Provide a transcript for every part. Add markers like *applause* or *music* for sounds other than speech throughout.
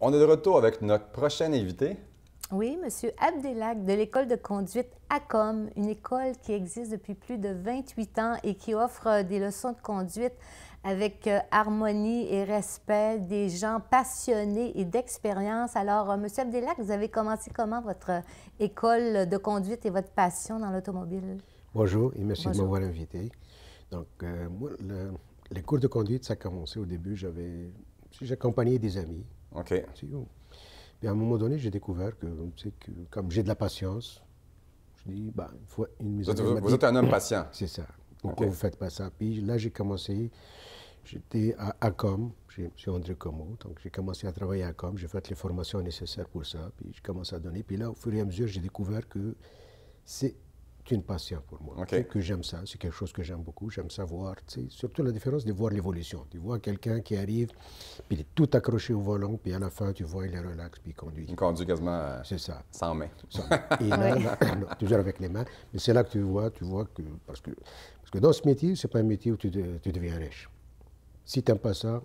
On est de retour avec notre prochaine invité. Oui, M. Abdelak de l'école de conduite ACOM, une école qui existe depuis plus de 28 ans et qui offre euh, des leçons de conduite avec euh, harmonie et respect des gens passionnés et d'expérience. Alors, euh, M. Abdelak, vous avez commencé comment votre école de conduite et votre passion dans l'automobile? Bonjour et merci de m'avoir invité. Donc, moi, les cours de conduite, ça a commencé au début. J'avais, j'accompagnais des amis OK. à un moment donné, j'ai découvert que, que comme j'ai de la patience, je dis, bah, il faut une mise en vous, vous, êtes un homme patient. *coughs* C'est ça. Pourquoi vous ne faites pas ça Puis là, j'ai commencé, j'étais à ACOM, je suis André Como, donc j'ai commencé à travailler à ACOM, j'ai fait les formations nécessaires pour ça, puis je commence à donner. Puis là, au fur et à mesure, j'ai découvert que c'est une passion pour moi. Que j'aime ça, c'est quelque chose que j'aime beaucoup. J'aime savoir, surtout la différence de voir l'évolution. Tu vois quelqu'un qui arrive, puis il est tout accroché au volant, puis à la fin, tu vois, il est relax, puis il conduit. Il conduit quasiment euh, c'est ça. sans main. *laughs* toujours avec les mains. Mais c'est là que tu vois, tu vois que. Parce que, parce que dans ce métier, c'est pas un métier où tu, tu deviens riche. Si tu n'aimes pas ça,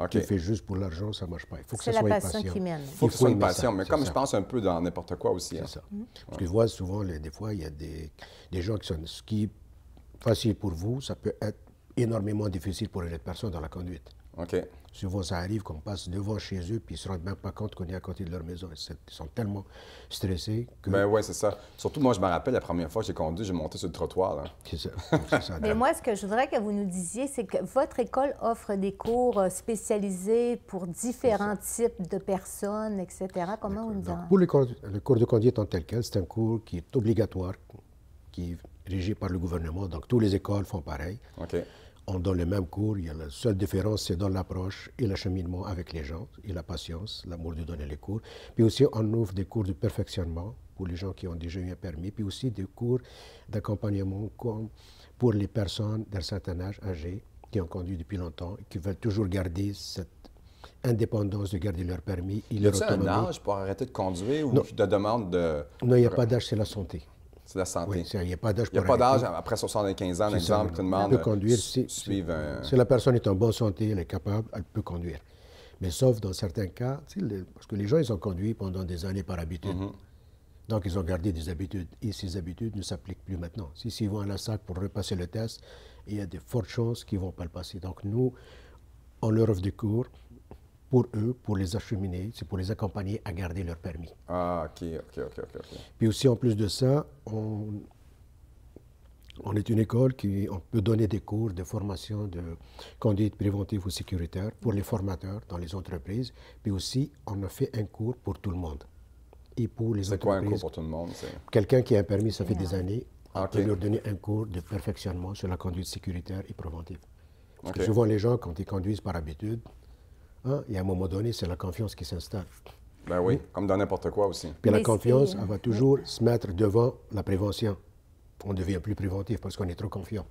Okay. Tu fais juste pour l'argent, ça ne marche pas. Il faut que ce soit patient. C'est la passion qui mène. Il faut que ce soit patient, mais comme je pense un peu dans n'importe quoi aussi. C'est hein. ça. Mhm. Parce que je vois souvent, des fois, il y a des, des gens qui sont... Ce qui est facile pour vous, ça peut être énormément difficile pour les autres personnes dans la conduite. Souvent, ça arrive qu'on passe devant chez eux, puis ils ne se rendent même pas compte qu'on est à côté de leur maison. Ils sont tellement stressés que. Ben oui, c'est ça. Surtout, moi, je me rappelle la première fois que j'ai conduit, j'ai monté sur le trottoir. *laughs* C'est ça. Mais moi, ce que je voudrais que vous nous disiez, c'est que votre école offre des cours euh, spécialisés pour différents types de personnes, etc. Comment on dit en... Pour le cours, le cours de conduite en tel quel, c'est un cours qui est obligatoire, qui est régi par le gouvernement. Donc, toutes les écoles font pareil. OK on donne les mêmes cours. Il y a la seule différence, c'est dans l'approche et cheminement avec les gens, et la patience, l'amour de donner les cours. Puis aussi, on ouvre des cours de perfectionnement pour les gens qui ont déjà eu un permis, puis aussi des cours d'accompagnement pour les personnes d'un certain âge âgé qui ont conduit depuis longtemps, et qui veulent toujours garder cette indépendance de garder leur permis. Il leur a un âge pour arrêter de conduire ou de demande de... Non, il n'y a pas d'âge, c'est la santé. C'est la santé. il n'y a pas d'âge Il après 75 ans, par exemple, tout le de euh, conduire si, suivre un... si la personne est en bonne santé, elle est capable, elle peut conduire. Mais sauf dans certains cas, parce que les gens, ils ont conduit pendant des années par habitude. Mhm. Donc, ils ont gardé des habitudes. Et ces habitudes ne s'appliquent plus maintenant. Si s'ils vont à la sac pour repasser le test, il y a de fortes chances qu'ils ne vont pas le passer. Donc, nous, on leur offre des cours, pour eux, pour les acheminer, c'est pour les accompagner à garder leur permis. Ah, ok, ok, ok, ok. Puis aussi, en plus de ça, on, on est une école qui on peut donner des cours de formation de conduite préventive ou sécuritaire pour les formateurs dans les entreprises. Puis aussi, on a fait un cours pour tout le monde. Et pour les entreprises. C'est quoi un cours pour tout le monde Quelqu'un qui a un permis, ça fait des années, on ah, peut leur donner un cours de perfectionnement sur la conduite sécuritaire et préventive. Parce que souvent, les gens, quand ils conduisent par habitude, Hein? Et à un moment donné, c'est la confiance qui s'installe. Ben oui, comme dans n'importe quoi aussi. Puis la confiance, elle va toujours se mettre devant la prévention. On devient plus préventif parce qu'on est trop confiant.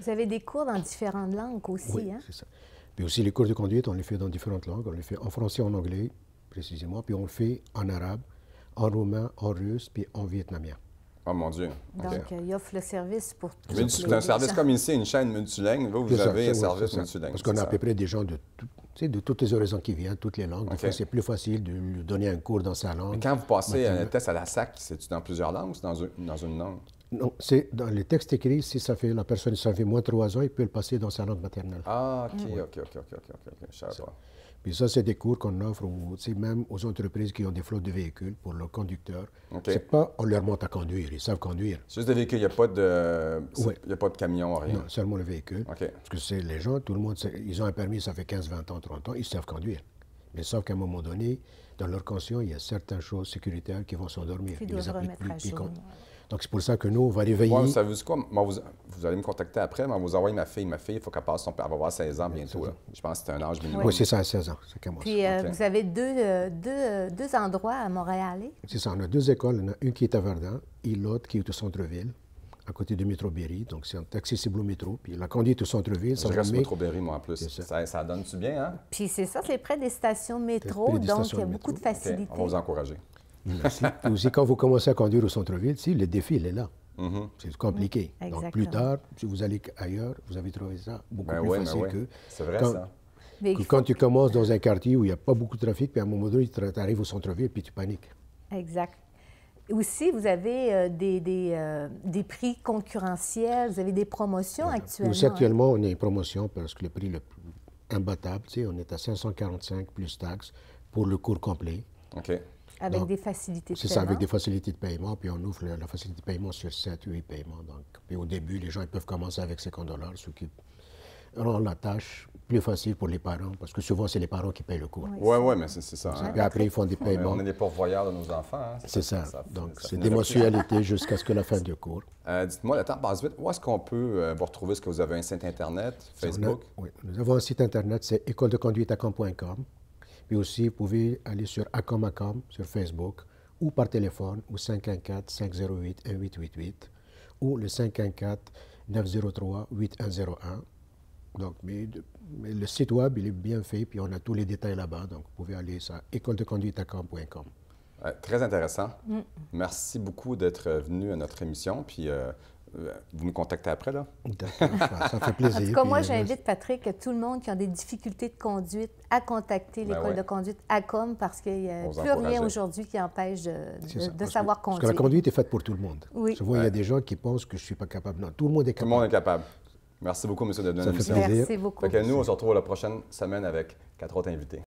Vous avez des cours dans différentes langues aussi, oui, hein? c'est ça. Puis aussi, les cours de conduite, on les fait dans différentes langues. On les fait en français, en anglais, précisément. Puis on le fait en arabe, en roumain, en russe, puis en vietnamien. Oh mon Dieu. Donc, euh, il offre le service pour tous les C'est un service comme ici, une chaîne multilingue. Vous, vous avez un service multilingue. Parce qu'on a à peu près des gens de, toutes les horizons qui viennent, toutes les langues. Donc, C'est plus facile de lui donner un cours dans sa langue. Mais quand vous passez un test à la SAC, c'est-tu dans plusieurs langues ou c'est dans, une langue? Non, c'est dans les textes écrits, si ça fait, la personne, ça fait moins de trois ans, il peut le passer dans sa langue maternelle. Ah, OK, mm. OK, OK, OK, OK, OK, je savais pas. Puis ça, c'est des cours qu'on offre aussi même aux entreprises qui ont des flottes de véhicules pour leurs conducteurs. Ce C'est pas on leur montre à conduire, ils savent conduire. C'est juste des véhicules, il n'y a pas de, camion, rien. Non, seulement le véhicule. Parce que c'est les gens, tout le monde, ils ont un permis, ça fait 15, 20 ans, 30 ans, ils savent conduire. Mais sauf qu'à un moment donné, dans leur conscience, il y a certaines choses sécuritaires qui vont s'endormir. Ils, les appliquent plus. Donc, c'est pour ça que nous, on va réveiller. Vous savez quoi? Moi, vous, vous, allez me contacter après, mais on vous envoyez ma fille. Ma fille, il faut qu'elle passe son père. Elle va avoir 16 ans bientôt. Je pense que c'est un âge minimum. Oui, c'est ça, 16 ans. C'est comme Puis, euh, vous avez deux, euh, deux, euh, deux, endroits à Montréal. Hein? C'est ça. On a deux écoles. On a une qui est à Verdun et l'autre qui est au centre-ville à côté du métro Berry. Donc, c'est accessible au métro. Puis la conduite au centre-ville, ça Je reste métro Berry, moi, en plus. Ça. donne-tu bien, hein? Puis c'est ça, c'est près des stations métro, donc il y a beaucoup de facilité. On vous encourager. Merci. aussi, quand vous commencez à conduire au centre-ville, si, le défi, il est là. Mhm. C'est compliqué. Mhm. Donc, plus tard, si vous allez ailleurs, vous avez trouvé ça beaucoup ben plus ben facile que. C'est vrai, quand, ça. quand tu commences dans un quartier où il n'y a pas beaucoup de trafic, puis à un moment donné, tu arrives au centre-ville, puis tu paniques. Exact. Aussi, vous avez euh, euh, des, prix concurrentiels, vous avez des promotions actuellement. Aussi hein? actuellement, on a une promotion parce que le prix le plus imbattable, tu on est à 545 plus taxes pour le cours complet. OK. Avec des facilités de paiement. C'est ça, avec des facilités de paiement. Puis on ouvre la, facilité de paiement sur 7, 8 e paiements. Donc. Puis au début, les gens ils peuvent commencer avec 50 ce qui rend la tâche plus facile pour les parents, parce que souvent, c'est les parents qui payent le cours. Oui, oui, ouais, mais c'est ça. Et hein. après, ils font des paiements. on est des pourvoyeurs de nos enfants. Hein. C'est ça. Donc, c'est des mensualités jusqu'à ce que la fin du cours. *laughs* Euh, dites-moi, le temps vite. Où est-ce qu'on peut euh, vous retrouver? Est-ce que vous avez un site Internet, Facebook? oui, nous avons un site Internet, c'est écoledeconduiteacom.com. Puis aussi, vous pouvez aller sur AcomAcom sur Facebook ou par téléphone au 514-508-1888 ou le 514-903-8101. Donc, le site web, il est bien fait, puis on a tous les détails là-bas. Donc, vous pouvez aller sur école de conduite euh, très intéressant. Mm. Merci beaucoup d'être venu à notre émission. Puis, euh, euh, vous me contactez après, là? ça fait plaisir. En tout cas, moi, euh, j'invite, Patrick, euh, tout le monde qui a des difficultés de conduite à contacter ben l'école de conduite ACOM parce qu'il n'y a plus rien aujourd'hui qui empêche de, savoir conduire. Parce la conduite est faite pour tout le monde. Oui. Je vois il y a des gens qui pensent que je ne suis pas capable. Non, tout le monde est capable. Tout le monde est capable. Merci beaucoup, M. Dedon. Ça fait plaisir. Merci beaucoup. Donc, nous, on se retrouve la prochaine semaine avec quatre autres invités.